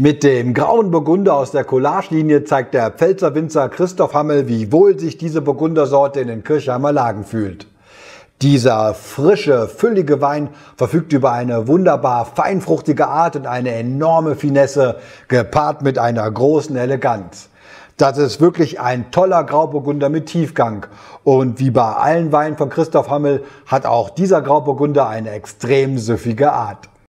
Mit dem grauen Burgunder aus der Collage-Linie zeigt der Pfälzer Winzer Christoph Hammel, wie wohl sich diese Burgundersorte in den Kirchheimer Lagen fühlt. Dieser frische, füllige Wein verfügt über eine wunderbar feinfruchtige Art und eine enorme Finesse, gepaart mit einer großen Eleganz. Das ist wirklich ein toller Grauburgunder mit Tiefgang. Und wie bei allen Weinen von Christoph Hammel hat auch dieser Grauburgunder eine extrem süffige Art.